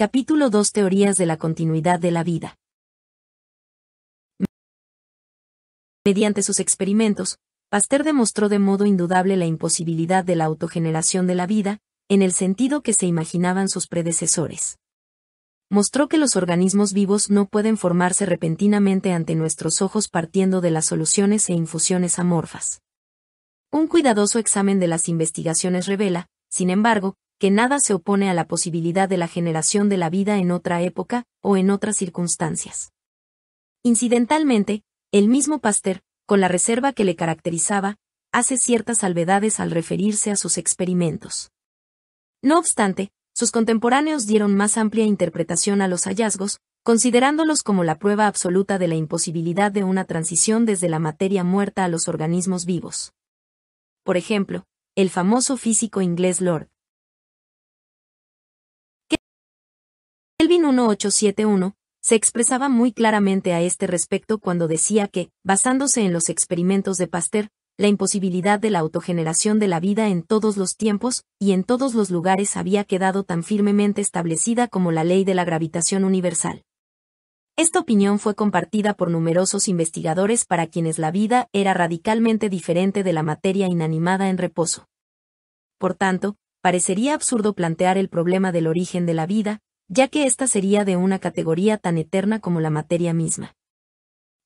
Capítulo 2 Teorías de la continuidad de la vida. Mediante sus experimentos, Pasteur demostró de modo indudable la imposibilidad de la autogeneración de la vida, en el sentido que se imaginaban sus predecesores. Mostró que los organismos vivos no pueden formarse repentinamente ante nuestros ojos partiendo de las soluciones e infusiones amorfas. Un cuidadoso examen de las investigaciones revela, sin embargo, que nada se opone a la posibilidad de la generación de la vida en otra época o en otras circunstancias. Incidentalmente, el mismo Pasteur, con la reserva que le caracterizaba, hace ciertas salvedades al referirse a sus experimentos. No obstante, sus contemporáneos dieron más amplia interpretación a los hallazgos, considerándolos como la prueba absoluta de la imposibilidad de una transición desde la materia muerta a los organismos vivos. Por ejemplo, el famoso físico inglés Lord Bin 1871, se expresaba muy claramente a este respecto cuando decía que, basándose en los experimentos de Pasteur, la imposibilidad de la autogeneración de la vida en todos los tiempos y en todos los lugares había quedado tan firmemente establecida como la ley de la gravitación universal. Esta opinión fue compartida por numerosos investigadores para quienes la vida era radicalmente diferente de la materia inanimada en reposo. Por tanto, parecería absurdo plantear el problema del origen de la vida, ya que esta sería de una categoría tan eterna como la materia misma.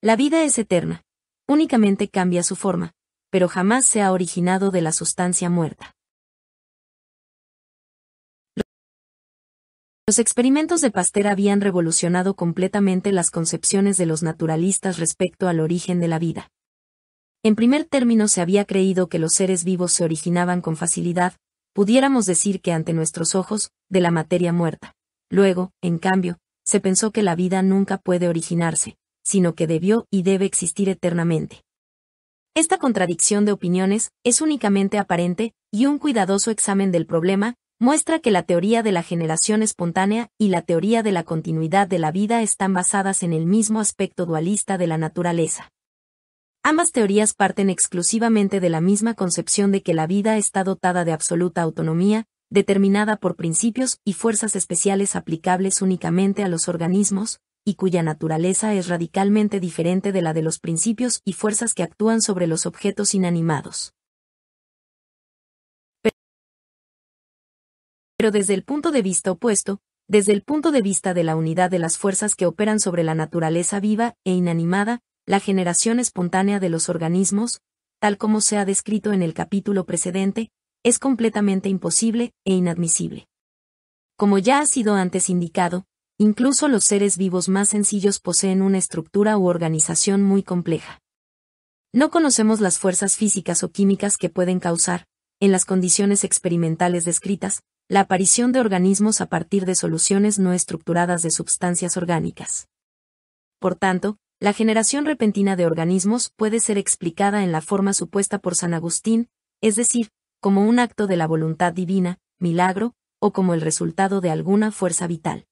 La vida es eterna, únicamente cambia su forma, pero jamás se ha originado de la sustancia muerta. Los experimentos de Pasteur habían revolucionado completamente las concepciones de los naturalistas respecto al origen de la vida. En primer término se había creído que los seres vivos se originaban con facilidad, pudiéramos decir que ante nuestros ojos, de la materia muerta. Luego, en cambio, se pensó que la vida nunca puede originarse, sino que debió y debe existir eternamente. Esta contradicción de opiniones es únicamente aparente, y un cuidadoso examen del problema muestra que la teoría de la generación espontánea y la teoría de la continuidad de la vida están basadas en el mismo aspecto dualista de la naturaleza. Ambas teorías parten exclusivamente de la misma concepción de que la vida está dotada de absoluta autonomía, determinada por principios y fuerzas especiales aplicables únicamente a los organismos, y cuya naturaleza es radicalmente diferente de la de los principios y fuerzas que actúan sobre los objetos inanimados. Pero desde el punto de vista opuesto, desde el punto de vista de la unidad de las fuerzas que operan sobre la naturaleza viva e inanimada, la generación espontánea de los organismos, tal como se ha descrito en el capítulo precedente, es completamente imposible e inadmisible. Como ya ha sido antes indicado, incluso los seres vivos más sencillos poseen una estructura u organización muy compleja. No conocemos las fuerzas físicas o químicas que pueden causar, en las condiciones experimentales descritas, la aparición de organismos a partir de soluciones no estructuradas de sustancias orgánicas. Por tanto, la generación repentina de organismos puede ser explicada en la forma supuesta por San Agustín, es decir, como un acto de la voluntad divina, milagro, o como el resultado de alguna fuerza vital.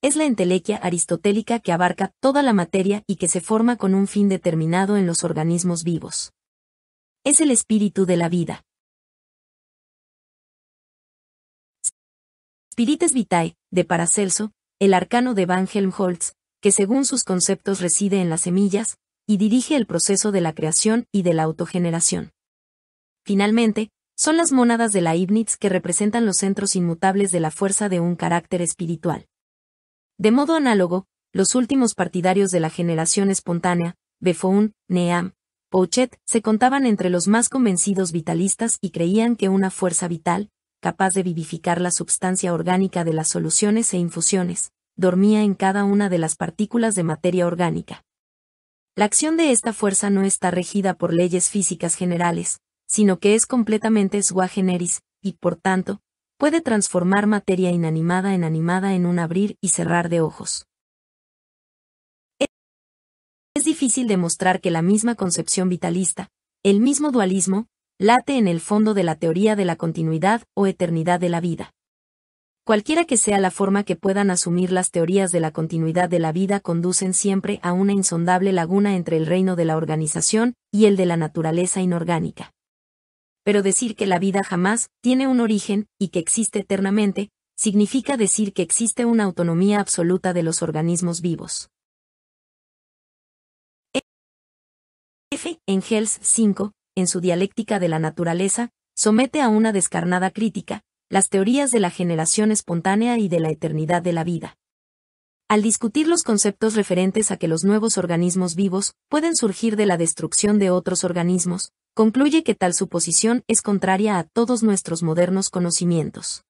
Es la entelequia aristotélica que abarca toda la materia y que se forma con un fin determinado en los organismos vivos. Es el espíritu de la vida. Spirites Vitae, de Paracelso, el arcano de Van Helmholtz, que según sus conceptos reside en las semillas, y dirige el proceso de la creación y de la autogeneración. Finalmente, son las mónadas de la ibnitz que representan los centros inmutables de la fuerza de un carácter espiritual. De modo análogo, los últimos partidarios de la generación espontánea, Befoun, Neam, Pouchet, se contaban entre los más convencidos vitalistas y creían que una fuerza vital, capaz de vivificar la substancia orgánica de las soluciones e infusiones, dormía en cada una de las partículas de materia orgánica. La acción de esta fuerza no está regida por leyes físicas generales, sino que es completamente sua generis, y por tanto, puede transformar materia inanimada en animada en un abrir y cerrar de ojos. Es difícil demostrar que la misma concepción vitalista, el mismo dualismo, late en el fondo de la teoría de la continuidad o eternidad de la vida. Cualquiera que sea la forma que puedan asumir las teorías de la continuidad de la vida conducen siempre a una insondable laguna entre el reino de la organización y el de la naturaleza inorgánica pero decir que la vida jamás tiene un origen y que existe eternamente, significa decir que existe una autonomía absoluta de los organismos vivos. F. Engels 5, en su Dialéctica de la Naturaleza, somete a una descarnada crítica las teorías de la generación espontánea y de la eternidad de la vida. Al discutir los conceptos referentes a que los nuevos organismos vivos pueden surgir de la destrucción de otros organismos, concluye que tal suposición es contraria a todos nuestros modernos conocimientos.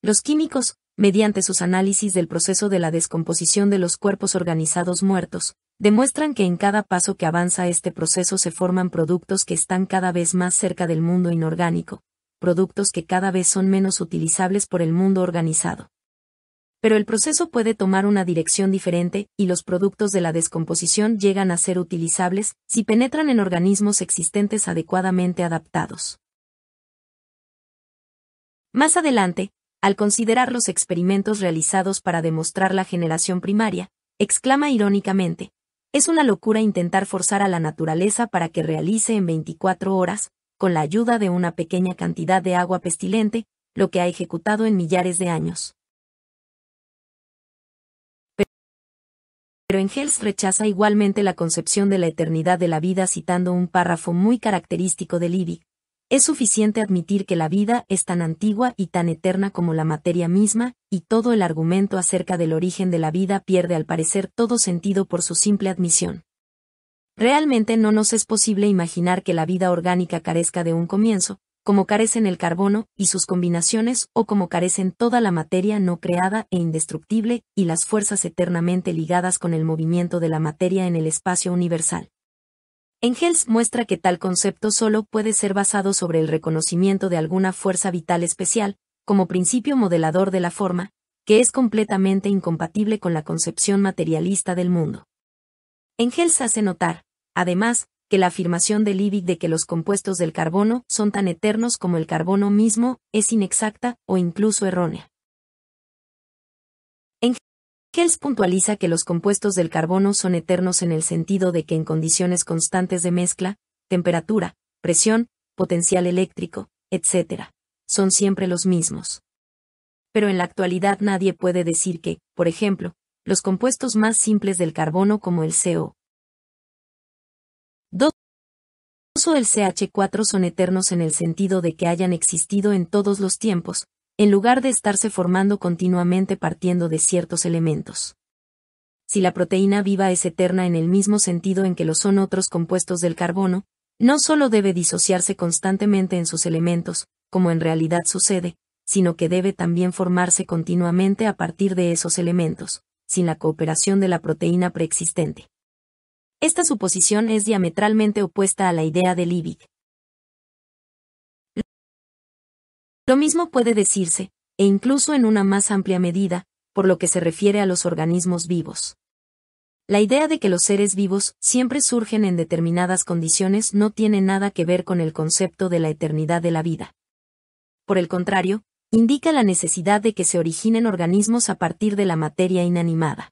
Los químicos, mediante sus análisis del proceso de la descomposición de los cuerpos organizados muertos, demuestran que en cada paso que avanza este proceso se forman productos que están cada vez más cerca del mundo inorgánico, productos que cada vez son menos utilizables por el mundo organizado pero el proceso puede tomar una dirección diferente, y los productos de la descomposición llegan a ser utilizables si penetran en organismos existentes adecuadamente adaptados. Más adelante, al considerar los experimentos realizados para demostrar la generación primaria, exclama irónicamente, es una locura intentar forzar a la naturaleza para que realice en 24 horas, con la ayuda de una pequeña cantidad de agua pestilente, lo que ha ejecutado en millares de años. pero Engels rechaza igualmente la concepción de la eternidad de la vida citando un párrafo muy característico de Libby. Es suficiente admitir que la vida es tan antigua y tan eterna como la materia misma, y todo el argumento acerca del origen de la vida pierde al parecer todo sentido por su simple admisión. Realmente no nos es posible imaginar que la vida orgánica carezca de un comienzo, como carecen el carbono y sus combinaciones o como carecen toda la materia no creada e indestructible y las fuerzas eternamente ligadas con el movimiento de la materia en el espacio universal. Engels muestra que tal concepto solo puede ser basado sobre el reconocimiento de alguna fuerza vital especial, como principio modelador de la forma, que es completamente incompatible con la concepción materialista del mundo. Engels hace notar, además, que la afirmación de Liebig de que los compuestos del carbono son tan eternos como el carbono mismo, es inexacta, o incluso errónea. Engels puntualiza que los compuestos del carbono son eternos en el sentido de que en condiciones constantes de mezcla, temperatura, presión, potencial eléctrico, etc., son siempre los mismos. Pero en la actualidad nadie puede decir que, por ejemplo, los compuestos más simples del carbono como el CO, el CH4 son eternos en el sentido de que hayan existido en todos los tiempos, en lugar de estarse formando continuamente partiendo de ciertos elementos. Si la proteína viva es eterna en el mismo sentido en que lo son otros compuestos del carbono, no solo debe disociarse constantemente en sus elementos, como en realidad sucede, sino que debe también formarse continuamente a partir de esos elementos, sin la cooperación de la proteína preexistente. Esta suposición es diametralmente opuesta a la idea de Liebig. Lo mismo puede decirse, e incluso en una más amplia medida, por lo que se refiere a los organismos vivos. La idea de que los seres vivos siempre surgen en determinadas condiciones no tiene nada que ver con el concepto de la eternidad de la vida. Por el contrario, indica la necesidad de que se originen organismos a partir de la materia inanimada.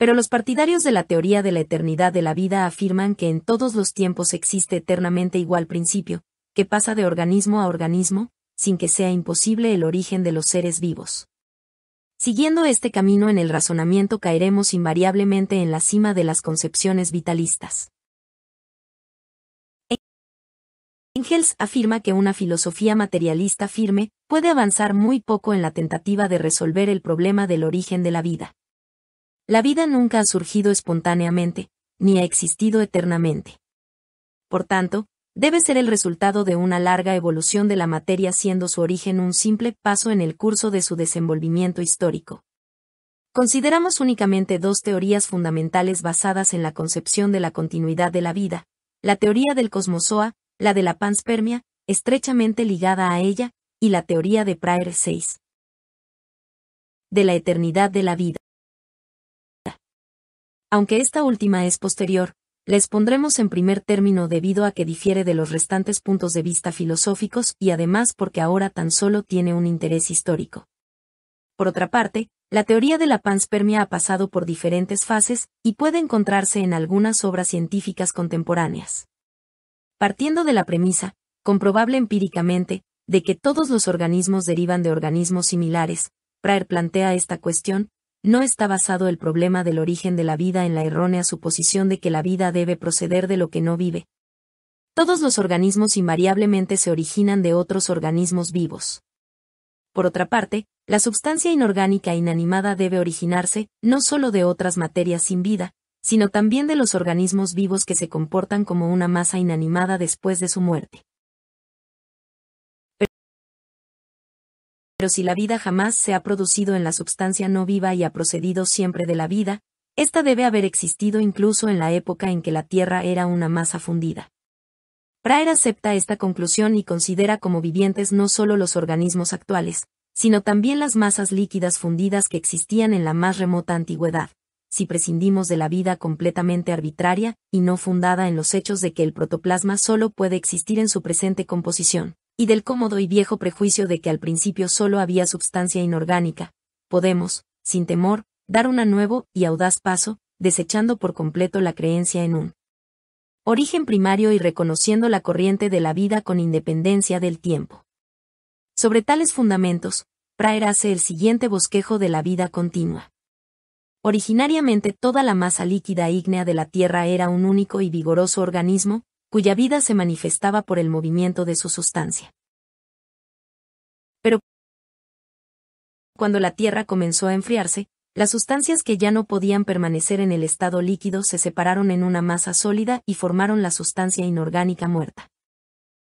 Pero los partidarios de la teoría de la eternidad de la vida afirman que en todos los tiempos existe eternamente igual principio, que pasa de organismo a organismo, sin que sea imposible el origen de los seres vivos. Siguiendo este camino en el razonamiento caeremos invariablemente en la cima de las concepciones vitalistas. Engels afirma que una filosofía materialista firme puede avanzar muy poco en la tentativa de resolver el problema del origen de la vida. La vida nunca ha surgido espontáneamente, ni ha existido eternamente. Por tanto, debe ser el resultado de una larga evolución de la materia siendo su origen un simple paso en el curso de su desenvolvimiento histórico. Consideramos únicamente dos teorías fundamentales basadas en la concepción de la continuidad de la vida, la teoría del cosmosoa, la de la panspermia, estrechamente ligada a ella, y la teoría de Praer 6. De la eternidad de la vida. Aunque esta última es posterior, les pondremos en primer término debido a que difiere de los restantes puntos de vista filosóficos y además porque ahora tan solo tiene un interés histórico. Por otra parte, la teoría de la panspermia ha pasado por diferentes fases y puede encontrarse en algunas obras científicas contemporáneas. Partiendo de la premisa, comprobable empíricamente, de que todos los organismos derivan de organismos similares, Praer plantea esta cuestión, no está basado el problema del origen de la vida en la errónea suposición de que la vida debe proceder de lo que no vive. Todos los organismos invariablemente se originan de otros organismos vivos. Por otra parte, la sustancia inorgánica inanimada debe originarse, no solo de otras materias sin vida, sino también de los organismos vivos que se comportan como una masa inanimada después de su muerte. Pero si la vida jamás se ha producido en la substancia no viva y ha procedido siempre de la vida, esta debe haber existido incluso en la época en que la Tierra era una masa fundida. Praer acepta esta conclusión y considera como vivientes no solo los organismos actuales, sino también las masas líquidas fundidas que existían en la más remota antigüedad, si prescindimos de la vida completamente arbitraria y no fundada en los hechos de que el protoplasma solo puede existir en su presente composición y del cómodo y viejo prejuicio de que al principio solo había substancia inorgánica, podemos, sin temor, dar un nuevo y audaz paso, desechando por completo la creencia en un origen primario y reconociendo la corriente de la vida con independencia del tiempo. Sobre tales fundamentos, Praer hace el siguiente bosquejo de la vida continua. Originariamente toda la masa líquida ígnea de la Tierra era un único y vigoroso organismo, cuya vida se manifestaba por el movimiento de su sustancia. Pero cuando la Tierra comenzó a enfriarse, las sustancias que ya no podían permanecer en el estado líquido se separaron en una masa sólida y formaron la sustancia inorgánica muerta.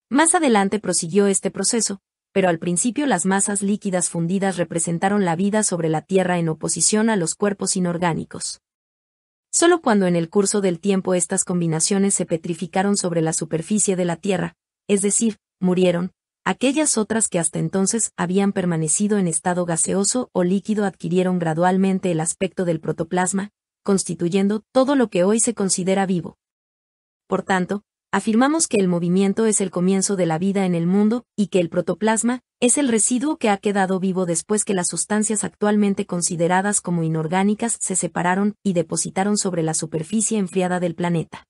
Más adelante prosiguió este proceso, pero al principio las masas líquidas fundidas representaron la vida sobre la Tierra en oposición a los cuerpos inorgánicos. Solo cuando en el curso del tiempo estas combinaciones se petrificaron sobre la superficie de la Tierra, es decir, murieron, aquellas otras que hasta entonces habían permanecido en estado gaseoso o líquido adquirieron gradualmente el aspecto del protoplasma, constituyendo todo lo que hoy se considera vivo. Por tanto, afirmamos que el movimiento es el comienzo de la vida en el mundo, y que el protoplasma, es el residuo que ha quedado vivo después que las sustancias actualmente consideradas como inorgánicas se separaron y depositaron sobre la superficie enfriada del planeta.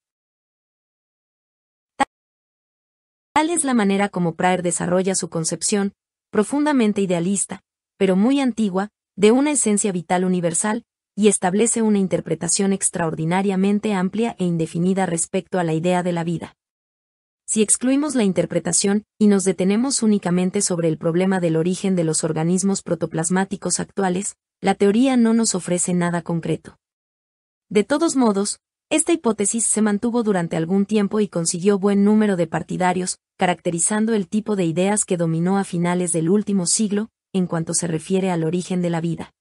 Tal es la manera como Praer desarrolla su concepción, profundamente idealista, pero muy antigua, de una esencia vital universal, y establece una interpretación extraordinariamente amplia e indefinida respecto a la idea de la vida. Si excluimos la interpretación, y nos detenemos únicamente sobre el problema del origen de los organismos protoplasmáticos actuales, la teoría no nos ofrece nada concreto. De todos modos, esta hipótesis se mantuvo durante algún tiempo y consiguió buen número de partidarios, caracterizando el tipo de ideas que dominó a finales del último siglo, en cuanto se refiere al origen de la vida.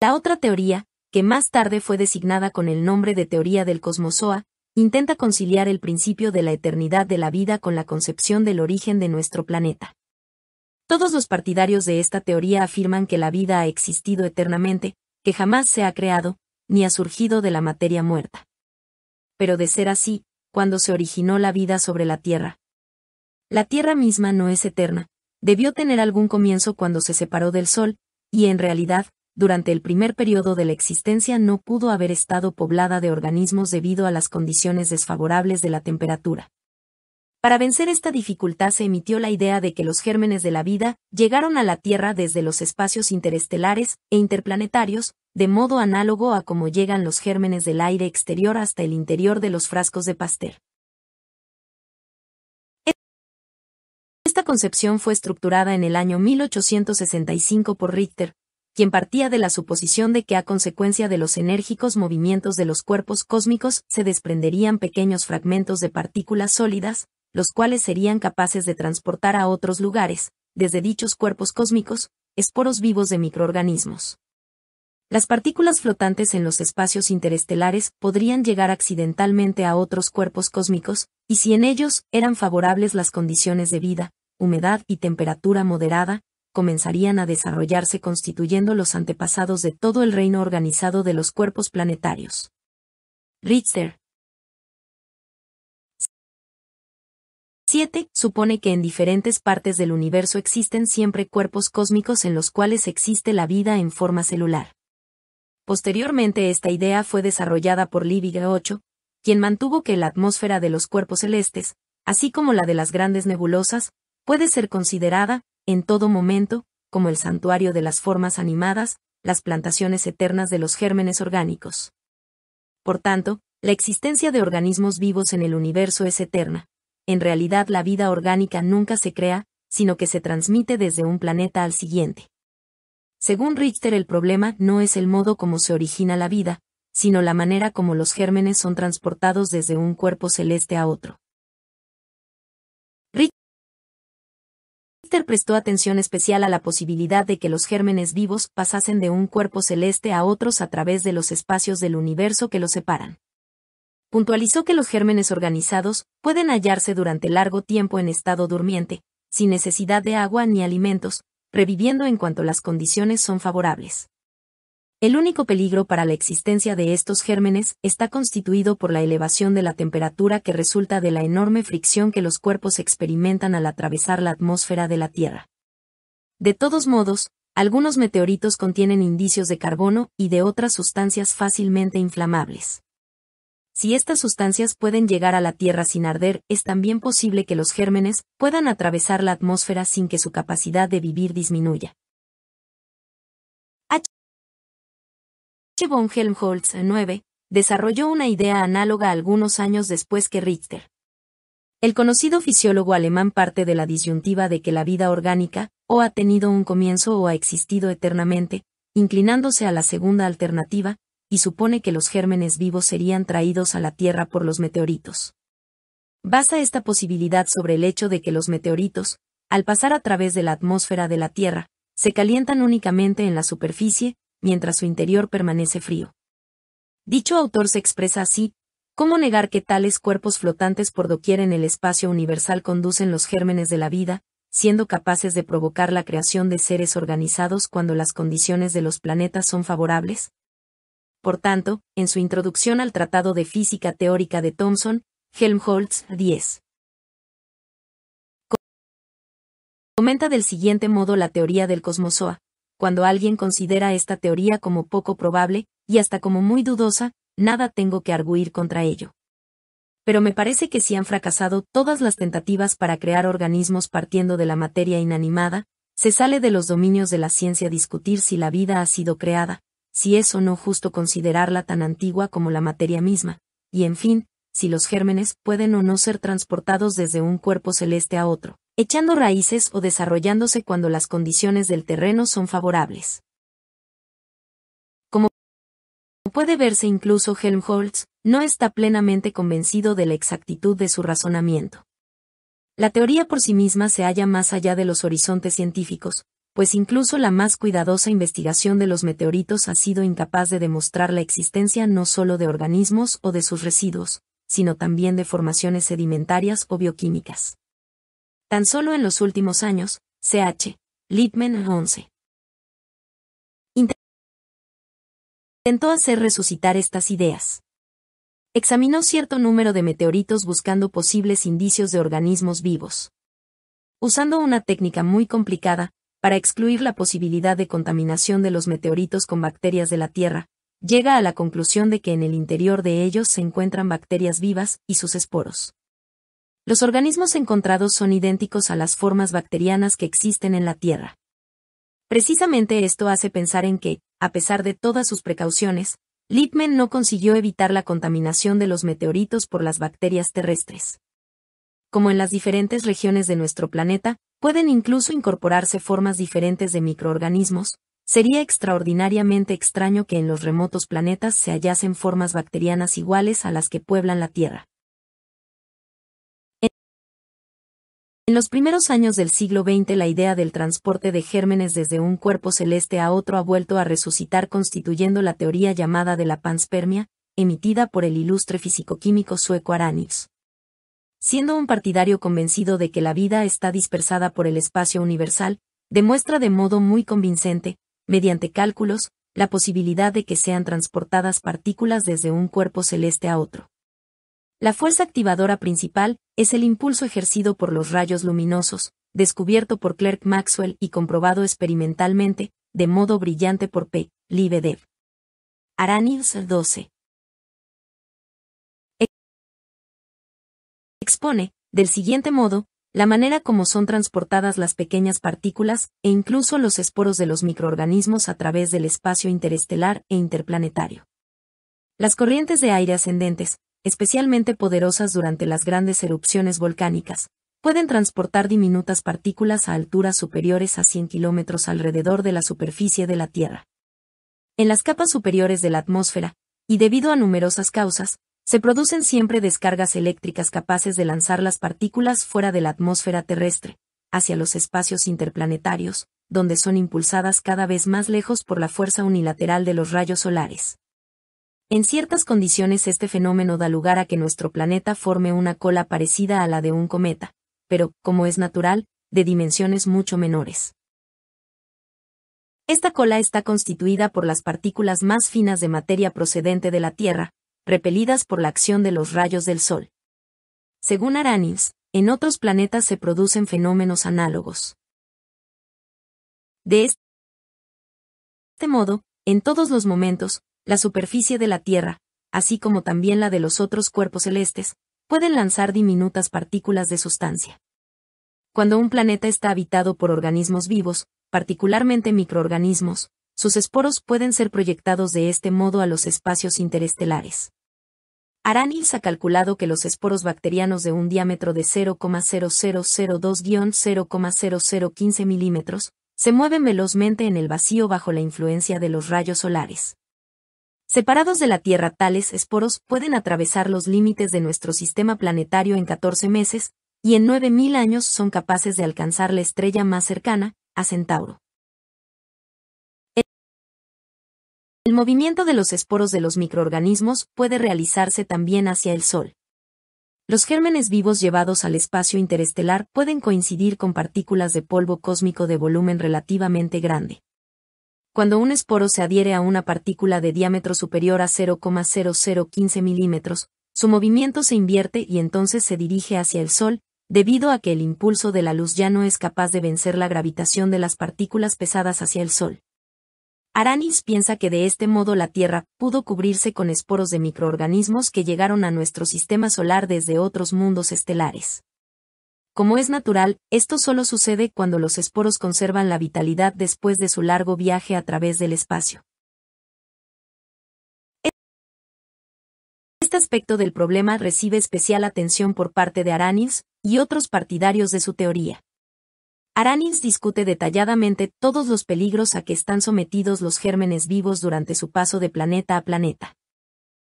La otra teoría, que más tarde fue designada con el nombre de teoría del Cosmosoa, intenta conciliar el principio de la eternidad de la vida con la concepción del origen de nuestro planeta. Todos los partidarios de esta teoría afirman que la vida ha existido eternamente, que jamás se ha creado, ni ha surgido de la materia muerta. Pero de ser así, cuando se originó la vida sobre la Tierra. La Tierra misma no es eterna, debió tener algún comienzo cuando se separó del Sol, y en realidad, durante el primer periodo de la existencia no pudo haber estado poblada de organismos debido a las condiciones desfavorables de la temperatura. Para vencer esta dificultad se emitió la idea de que los gérmenes de la vida llegaron a la Tierra desde los espacios interestelares e interplanetarios, de modo análogo a cómo llegan los gérmenes del aire exterior hasta el interior de los frascos de pastel. Esta concepción fue estructurada en el año 1865 por Richter, quien partía de la suposición de que a consecuencia de los enérgicos movimientos de los cuerpos cósmicos se desprenderían pequeños fragmentos de partículas sólidas, los cuales serían capaces de transportar a otros lugares, desde dichos cuerpos cósmicos, esporos vivos de microorganismos. Las partículas flotantes en los espacios interestelares podrían llegar accidentalmente a otros cuerpos cósmicos, y si en ellos eran favorables las condiciones de vida, humedad y temperatura moderada, comenzarían a desarrollarse constituyendo los antepasados de todo el reino organizado de los cuerpos planetarios. Richter 7. Supone que en diferentes partes del universo existen siempre cuerpos cósmicos en los cuales existe la vida en forma celular. Posteriormente esta idea fue desarrollada por Liebig 8, quien mantuvo que la atmósfera de los cuerpos celestes, así como la de las grandes nebulosas, puede ser considerada, en todo momento, como el santuario de las formas animadas, las plantaciones eternas de los gérmenes orgánicos. Por tanto, la existencia de organismos vivos en el universo es eterna. En realidad la vida orgánica nunca se crea, sino que se transmite desde un planeta al siguiente. Según Richter el problema no es el modo como se origina la vida, sino la manera como los gérmenes son transportados desde un cuerpo celeste a otro. prestó atención especial a la posibilidad de que los gérmenes vivos pasasen de un cuerpo celeste a otros a través de los espacios del universo que los separan. Puntualizó que los gérmenes organizados pueden hallarse durante largo tiempo en estado durmiente, sin necesidad de agua ni alimentos, reviviendo en cuanto las condiciones son favorables. El único peligro para la existencia de estos gérmenes está constituido por la elevación de la temperatura que resulta de la enorme fricción que los cuerpos experimentan al atravesar la atmósfera de la Tierra. De todos modos, algunos meteoritos contienen indicios de carbono y de otras sustancias fácilmente inflamables. Si estas sustancias pueden llegar a la Tierra sin arder, es también posible que los gérmenes puedan atravesar la atmósfera sin que su capacidad de vivir disminuya. von Helmholtz 9 eh, desarrolló una idea análoga algunos años después que Richter. El conocido fisiólogo alemán parte de la disyuntiva de que la vida orgánica, o ha tenido un comienzo o ha existido eternamente, inclinándose a la segunda alternativa, y supone que los gérmenes vivos serían traídos a la Tierra por los meteoritos. Basa esta posibilidad sobre el hecho de que los meteoritos, al pasar a través de la atmósfera de la Tierra, se calientan únicamente en la superficie, mientras su interior permanece frío. Dicho autor se expresa así, ¿Cómo negar que tales cuerpos flotantes por doquier en el espacio universal conducen los gérmenes de la vida, siendo capaces de provocar la creación de seres organizados cuando las condiciones de los planetas son favorables? Por tanto, en su introducción al Tratado de Física Teórica de Thomson, Helmholtz 10. Comenta del siguiente modo la teoría del cosmosoa cuando alguien considera esta teoría como poco probable, y hasta como muy dudosa, nada tengo que arguir contra ello. Pero me parece que si han fracasado todas las tentativas para crear organismos partiendo de la materia inanimada, se sale de los dominios de la ciencia discutir si la vida ha sido creada, si es o no justo considerarla tan antigua como la materia misma, y en fin, si los gérmenes pueden o no ser transportados desde un cuerpo celeste a otro, echando raíces o desarrollándose cuando las condiciones del terreno son favorables. Como puede verse incluso Helmholtz, no está plenamente convencido de la exactitud de su razonamiento. La teoría por sí misma se halla más allá de los horizontes científicos, pues incluso la más cuidadosa investigación de los meteoritos ha sido incapaz de demostrar la existencia no solo de organismos o de sus residuos, sino también de formaciones sedimentarias o bioquímicas. Tan solo en los últimos años, CH. Littman 11. Intentó hacer resucitar estas ideas. Examinó cierto número de meteoritos buscando posibles indicios de organismos vivos. Usando una técnica muy complicada, para excluir la posibilidad de contaminación de los meteoritos con bacterias de la Tierra, llega a la conclusión de que en el interior de ellos se encuentran bacterias vivas y sus esporos. Los organismos encontrados son idénticos a las formas bacterianas que existen en la Tierra. Precisamente esto hace pensar en que, a pesar de todas sus precauciones, Lippmann no consiguió evitar la contaminación de los meteoritos por las bacterias terrestres. Como en las diferentes regiones de nuestro planeta, pueden incluso incorporarse formas diferentes de microorganismos, Sería extraordinariamente extraño que en los remotos planetas se hallasen formas bacterianas iguales a las que pueblan la Tierra. En los primeros años del siglo XX la idea del transporte de gérmenes desde un cuerpo celeste a otro ha vuelto a resucitar constituyendo la teoría llamada de la panspermia, emitida por el ilustre fisicoquímico sueco Aranix. Siendo un partidario convencido de que la vida está dispersada por el espacio universal, demuestra de modo muy convincente, mediante cálculos, la posibilidad de que sean transportadas partículas desde un cuerpo celeste a otro. La fuerza activadora principal es el impulso ejercido por los rayos luminosos, descubierto por Clerk Maxwell y comprobado experimentalmente, de modo brillante por P. Libedev. Aranius 12. Expone, del siguiente modo, la manera como son transportadas las pequeñas partículas e incluso los esporos de los microorganismos a través del espacio interestelar e interplanetario. Las corrientes de aire ascendentes, especialmente poderosas durante las grandes erupciones volcánicas, pueden transportar diminutas partículas a alturas superiores a 100 kilómetros alrededor de la superficie de la Tierra. En las capas superiores de la atmósfera, y debido a numerosas causas, se producen siempre descargas eléctricas capaces de lanzar las partículas fuera de la atmósfera terrestre, hacia los espacios interplanetarios, donde son impulsadas cada vez más lejos por la fuerza unilateral de los rayos solares. En ciertas condiciones este fenómeno da lugar a que nuestro planeta forme una cola parecida a la de un cometa, pero, como es natural, de dimensiones mucho menores. Esta cola está constituida por las partículas más finas de materia procedente de la Tierra, repelidas por la acción de los rayos del Sol. Según Aranis, en otros planetas se producen fenómenos análogos. De este modo, en todos los momentos, la superficie de la Tierra, así como también la de los otros cuerpos celestes, pueden lanzar diminutas partículas de sustancia. Cuando un planeta está habitado por organismos vivos, particularmente microorganismos, sus esporos pueden ser proyectados de este modo a los espacios interestelares. Aranils ha calculado que los esporos bacterianos de un diámetro de 0,0002-0,0015 milímetros se mueven velozmente en el vacío bajo la influencia de los rayos solares. Separados de la Tierra, tales esporos pueden atravesar los límites de nuestro sistema planetario en 14 meses, y en 9.000 años son capaces de alcanzar la estrella más cercana, a Centauro. El movimiento de los esporos de los microorganismos puede realizarse también hacia el Sol. Los gérmenes vivos llevados al espacio interestelar pueden coincidir con partículas de polvo cósmico de volumen relativamente grande. Cuando un esporo se adhiere a una partícula de diámetro superior a 0,0015 milímetros, su movimiento se invierte y entonces se dirige hacia el Sol, debido a que el impulso de la luz ya no es capaz de vencer la gravitación de las partículas pesadas hacia el Sol. Aranis piensa que de este modo la Tierra pudo cubrirse con esporos de microorganismos que llegaron a nuestro sistema solar desde otros mundos estelares. Como es natural, esto solo sucede cuando los esporos conservan la vitalidad después de su largo viaje a través del espacio. Este aspecto del problema recibe especial atención por parte de Aranis y otros partidarios de su teoría. Aranis discute detalladamente todos los peligros a que están sometidos los gérmenes vivos durante su paso de planeta a planeta.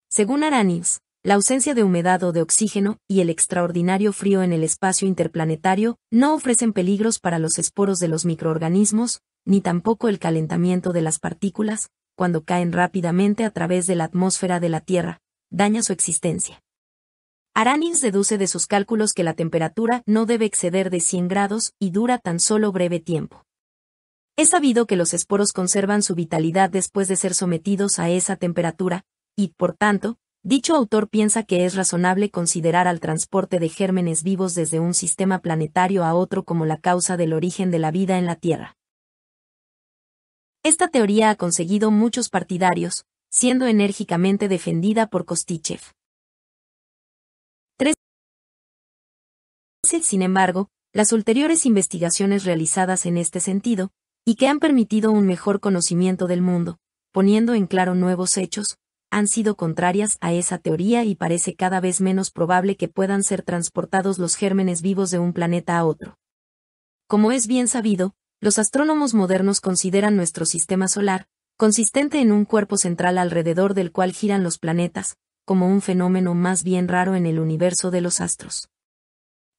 Según Aranis, la ausencia de humedad o de oxígeno y el extraordinario frío en el espacio interplanetario no ofrecen peligros para los esporos de los microorganismos, ni tampoco el calentamiento de las partículas, cuando caen rápidamente a través de la atmósfera de la Tierra, daña su existencia. Aranis deduce de sus cálculos que la temperatura no debe exceder de 100 grados y dura tan solo breve tiempo. Es sabido que los esporos conservan su vitalidad después de ser sometidos a esa temperatura, y, por tanto, dicho autor piensa que es razonable considerar al transporte de gérmenes vivos desde un sistema planetario a otro como la causa del origen de la vida en la Tierra. Esta teoría ha conseguido muchos partidarios, siendo enérgicamente defendida por Kostichev. sin embargo, las ulteriores investigaciones realizadas en este sentido, y que han permitido un mejor conocimiento del mundo, poniendo en claro nuevos hechos, han sido contrarias a esa teoría y parece cada vez menos probable que puedan ser transportados los gérmenes vivos de un planeta a otro. Como es bien sabido, los astrónomos modernos consideran nuestro sistema solar, consistente en un cuerpo central alrededor del cual giran los planetas, como un fenómeno más bien raro en el universo de los astros.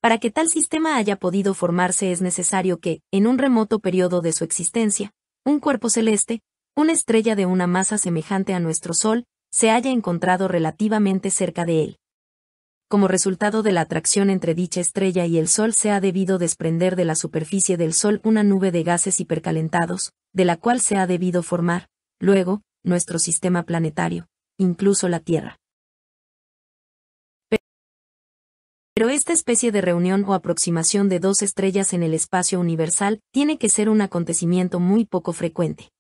Para que tal sistema haya podido formarse es necesario que, en un remoto periodo de su existencia, un cuerpo celeste, una estrella de una masa semejante a nuestro Sol, se haya encontrado relativamente cerca de él. Como resultado de la atracción entre dicha estrella y el Sol se ha debido desprender de la superficie del Sol una nube de gases hipercalentados, de la cual se ha debido formar, luego, nuestro sistema planetario, incluso la Tierra. Pero esta especie de reunión o aproximación de dos estrellas en el espacio universal tiene que ser un acontecimiento muy poco frecuente.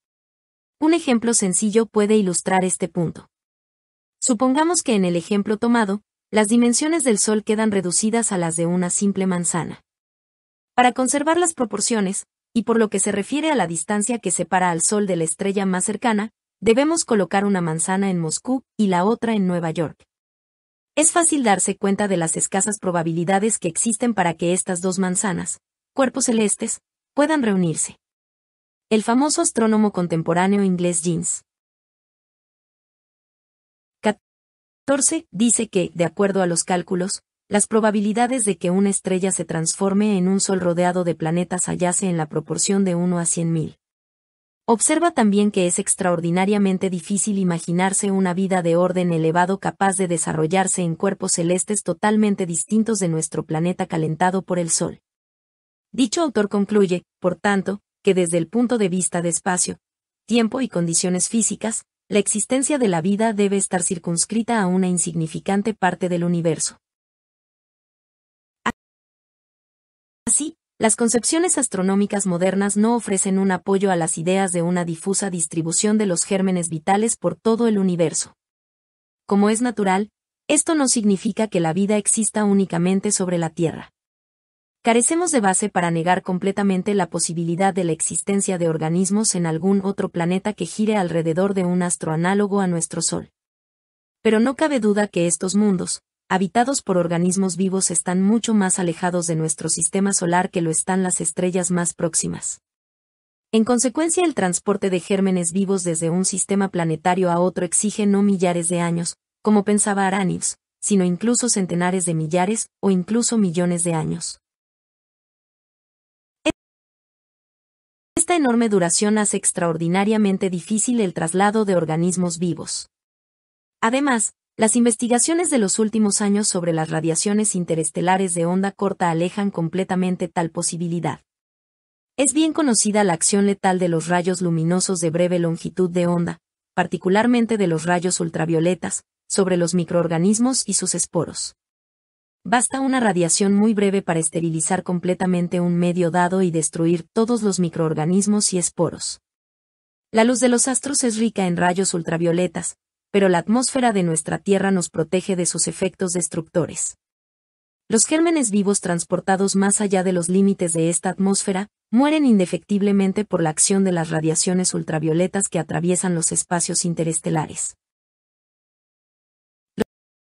Un ejemplo sencillo puede ilustrar este punto. Supongamos que en el ejemplo tomado, las dimensiones del Sol quedan reducidas a las de una simple manzana. Para conservar las proporciones, y por lo que se refiere a la distancia que separa al Sol de la estrella más cercana, debemos colocar una manzana en Moscú y la otra en Nueva York. Es fácil darse cuenta de las escasas probabilidades que existen para que estas dos manzanas, cuerpos celestes, puedan reunirse. El famoso astrónomo contemporáneo inglés Jeans. 14. Dice que, de acuerdo a los cálculos, las probabilidades de que una estrella se transforme en un sol rodeado de planetas hallase en la proporción de 1 a 100.000. Observa también que es extraordinariamente difícil imaginarse una vida de orden elevado capaz de desarrollarse en cuerpos celestes totalmente distintos de nuestro planeta calentado por el Sol. Dicho autor concluye, por tanto, que desde el punto de vista de espacio, tiempo y condiciones físicas, la existencia de la vida debe estar circunscrita a una insignificante parte del universo. Las concepciones astronómicas modernas no ofrecen un apoyo a las ideas de una difusa distribución de los gérmenes vitales por todo el universo. Como es natural, esto no significa que la vida exista únicamente sobre la Tierra. Carecemos de base para negar completamente la posibilidad de la existencia de organismos en algún otro planeta que gire alrededor de un astro análogo a nuestro Sol. Pero no cabe duda que estos mundos, habitados por organismos vivos están mucho más alejados de nuestro sistema solar que lo están las estrellas más próximas. En consecuencia, el transporte de gérmenes vivos desde un sistema planetario a otro exige no millares de años, como pensaba Aranibs, sino incluso centenares de millares o incluso millones de años. Esta enorme duración hace extraordinariamente difícil el traslado de organismos vivos. Además, las investigaciones de los últimos años sobre las radiaciones interestelares de onda corta alejan completamente tal posibilidad. Es bien conocida la acción letal de los rayos luminosos de breve longitud de onda, particularmente de los rayos ultravioletas, sobre los microorganismos y sus esporos. Basta una radiación muy breve para esterilizar completamente un medio dado y destruir todos los microorganismos y esporos. La luz de los astros es rica en rayos ultravioletas, pero la atmósfera de nuestra Tierra nos protege de sus efectos destructores. Los gérmenes vivos transportados más allá de los límites de esta atmósfera, mueren indefectiblemente por la acción de las radiaciones ultravioletas que atraviesan los espacios interestelares.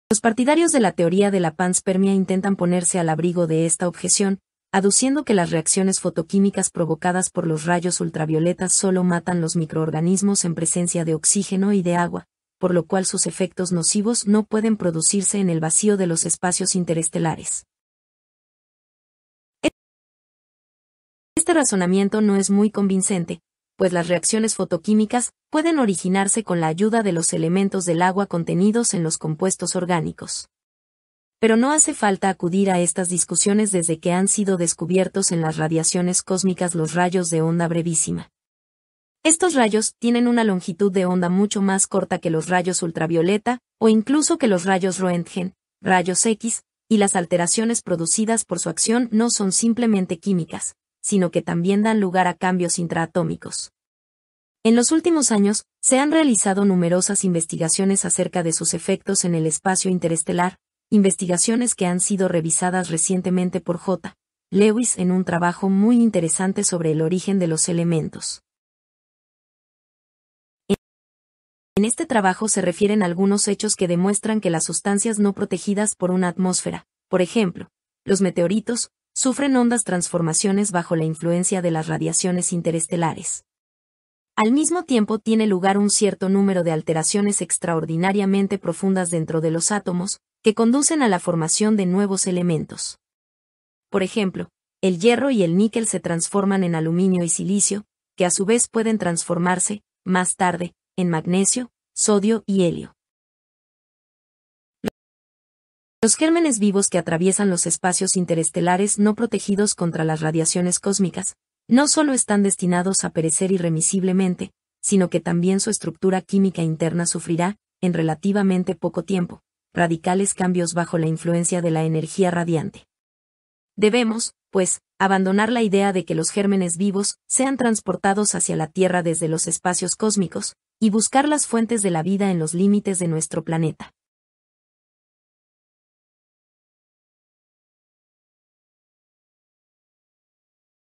Los partidarios de la teoría de la panspermia intentan ponerse al abrigo de esta objeción, aduciendo que las reacciones fotoquímicas provocadas por los rayos ultravioletas solo matan los microorganismos en presencia de oxígeno y de agua, por lo cual sus efectos nocivos no pueden producirse en el vacío de los espacios interestelares. Este razonamiento no es muy convincente, pues las reacciones fotoquímicas pueden originarse con la ayuda de los elementos del agua contenidos en los compuestos orgánicos. Pero no hace falta acudir a estas discusiones desde que han sido descubiertos en las radiaciones cósmicas los rayos de onda brevísima. Estos rayos tienen una longitud de onda mucho más corta que los rayos ultravioleta, o incluso que los rayos Roentgen, rayos X, y las alteraciones producidas por su acción no son simplemente químicas, sino que también dan lugar a cambios intraatómicos. En los últimos años, se han realizado numerosas investigaciones acerca de sus efectos en el espacio interestelar, investigaciones que han sido revisadas recientemente por J. Lewis en un trabajo muy interesante sobre el origen de los elementos. En este trabajo se refieren algunos hechos que demuestran que las sustancias no protegidas por una atmósfera, por ejemplo, los meteoritos, sufren hondas transformaciones bajo la influencia de las radiaciones interestelares. Al mismo tiempo tiene lugar un cierto número de alteraciones extraordinariamente profundas dentro de los átomos, que conducen a la formación de nuevos elementos. Por ejemplo, el hierro y el níquel se transforman en aluminio y silicio, que a su vez pueden transformarse, más tarde, en magnesio, sodio y helio. Los gérmenes vivos que atraviesan los espacios interestelares no protegidos contra las radiaciones cósmicas, no solo están destinados a perecer irremisiblemente, sino que también su estructura química interna sufrirá, en relativamente poco tiempo, radicales cambios bajo la influencia de la energía radiante. Debemos, pues, abandonar la idea de que los gérmenes vivos sean transportados hacia la Tierra desde los espacios cósmicos, y buscar las fuentes de la vida en los límites de nuestro planeta.